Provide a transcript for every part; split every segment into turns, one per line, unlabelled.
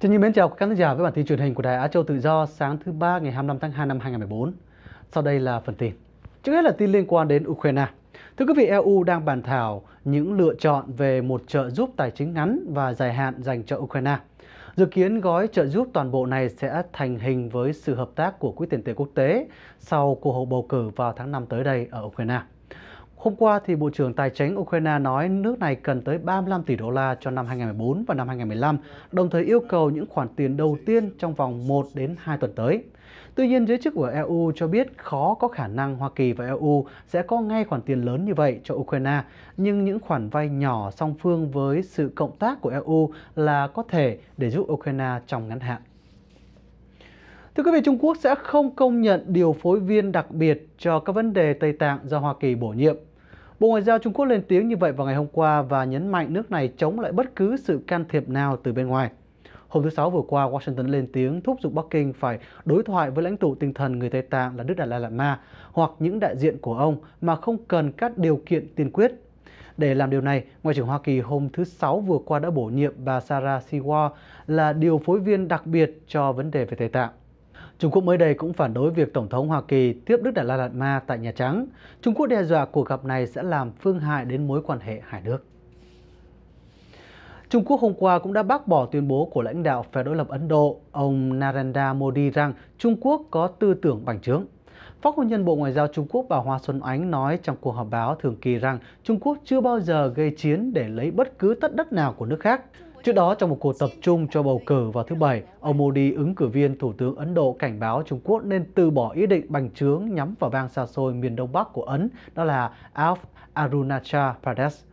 Chân nhiên mến chào các khán giả với bản tin truyền hình của Đài Á Châu Tự Do sáng thứ ba ngày 25 tháng 2 năm 2014. Sau đây là phần tin. Trước hết là tin liên quan đến Ukraine. Thưa quý vị, EU đang bàn thảo những lựa chọn về một trợ giúp tài chính ngắn và dài hạn dành cho Ukraine. Dự kiến gói trợ giúp toàn bộ này sẽ thành hình với sự hợp tác của Quỹ tiền tệ quốc tế sau cuộc bầu cử vào tháng 5 tới đây ở Ukraine. Hôm qua, thì Bộ trưởng Tài chính Ukraine nói nước này cần tới 35 tỷ đô la cho năm 2014 và năm 2015, đồng thời yêu cầu những khoản tiền đầu tiên trong vòng 1 đến 2 tuần tới. Tuy nhiên, giới chức của EU cho biết khó có khả năng Hoa Kỳ và EU sẽ có ngay khoản tiền lớn như vậy cho Ukraine, nhưng những khoản vay nhỏ song phương với sự cộng tác của EU là có thể để giúp Ukraine trong ngắn hạn. Thưa quý vị, Trung Quốc sẽ không công nhận điều phối viên đặc biệt cho các vấn đề Tây Tạng do Hoa Kỳ bổ nhiệm. Bộ Ngoại giao Trung Quốc lên tiếng như vậy vào ngày hôm qua và nhấn mạnh nước này chống lại bất cứ sự can thiệp nào từ bên ngoài. Hôm thứ Sáu vừa qua, Washington lên tiếng thúc giục Bắc Kinh phải đối thoại với lãnh tụ tinh thần người Tây Tạng là Đức Đạt Lai Lạt Ma hoặc những đại diện của ông mà không cần các điều kiện tiên quyết. Để làm điều này, Ngoại trưởng Hoa Kỳ hôm thứ Sáu vừa qua đã bổ nhiệm bà Sarah Siwa là điều phối viên đặc biệt cho vấn đề về Tây Tạng. Trung Quốc mới đây cũng phản đối việc Tổng thống Hoa Kỳ tiếp Đức Đạt Lai Lạt Ma tại Nhà Trắng. Trung Quốc đe dọa cuộc gặp này sẽ làm phương hại đến mối quan hệ hai nước. Trung Quốc hôm qua cũng đã bác bỏ tuyên bố của lãnh đạo phe đối lập Ấn Độ, ông Narendra Modi rằng Trung Quốc có tư tưởng bành trướng. Phát ngôn nhân Bộ Ngoại giao Trung Quốc bà Hoa Xuân Ánh nói trong cuộc họp báo thường kỳ rằng Trung Quốc chưa bao giờ gây chiến để lấy bất cứ tất đất nào của nước khác. Trước đó, trong một cuộc tập trung cho bầu cử vào thứ Bảy, ông Modi, ứng cử viên Thủ tướng Ấn Độ cảnh báo Trung Quốc nên từ bỏ ý định bành trướng nhắm vào bang xa xôi miền Đông Bắc của Ấn, đó là Alp Arunachal Pradesh.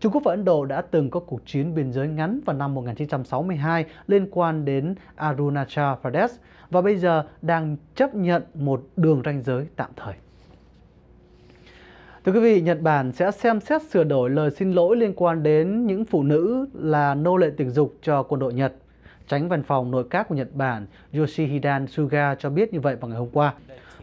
Trung Quốc và Ấn Độ đã từng có cuộc chiến biên giới ngắn vào năm 1962 liên quan đến Arunachal Pradesh và bây giờ đang chấp nhận một đường ranh giới tạm thời. Thưa quý vị, Nhật Bản sẽ xem xét sửa đổi lời xin lỗi liên quan đến những phụ nữ là nô lệ tình dục cho quân đội Nhật. Tránh văn phòng nội các của Nhật Bản Yoshihide Suga cho biết như vậy vào ngày hôm qua.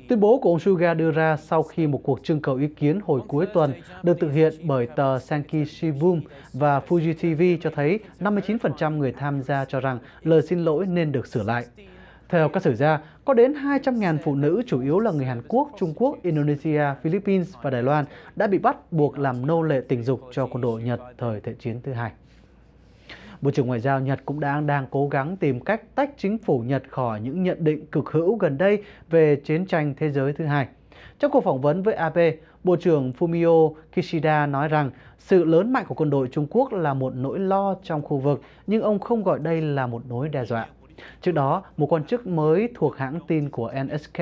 Tuyên bố của ông Suga đưa ra sau khi một cuộc trưng cầu ý kiến hồi cuối tuần được thực hiện bởi tờ Senki Shimbun và Fuji TV cho thấy 59% người tham gia cho rằng lời xin lỗi nên được sửa lại. Theo các sử gia, có đến 200.000 phụ nữ chủ yếu là người Hàn Quốc, Trung Quốc, Indonesia, Philippines và Đài Loan đã bị bắt buộc làm nô lệ tình dục cho quân đội Nhật thời Thế chiến thứ hai. Bộ trưởng Ngoại giao Nhật cũng đang đang cố gắng tìm cách tách chính phủ Nhật khỏi những nhận định cực hữu gần đây về chiến tranh thế giới thứ hai. Trong cuộc phỏng vấn với AP, Bộ trưởng Fumio Kishida nói rằng sự lớn mạnh của quân đội Trung Quốc là một nỗi lo trong khu vực, nhưng ông không gọi đây là một mối đe dọa. Trước đó, một quan chức mới thuộc hãng tin của NSK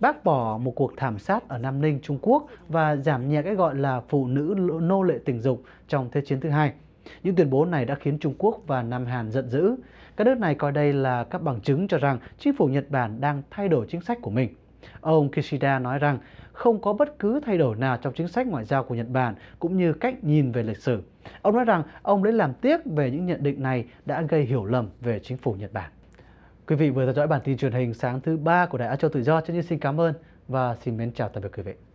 bác bỏ một cuộc thảm sát ở Nam Ninh, Trung Quốc và giảm nhẹ cái gọi là phụ nữ nô lệ tình dục trong Thế chiến thứ hai. Những tuyên bố này đã khiến Trung Quốc và Nam Hàn giận dữ. Các nước này coi đây là các bằng chứng cho rằng chính phủ Nhật Bản đang thay đổi chính sách của mình. Ông Kishida nói rằng không có bất cứ thay đổi nào trong chính sách ngoại giao của Nhật Bản cũng như cách nhìn về lịch sử. Ông nói rằng ông lấy làm tiếc về những nhận định này đã gây hiểu lầm về chính phủ Nhật Bản. Quý vị vừa theo dõi bản tin truyền hình sáng thứ ba của Đài Á Châu Tự Do. Chân nên xin cảm ơn và xin mến chào tạm biệt quý vị.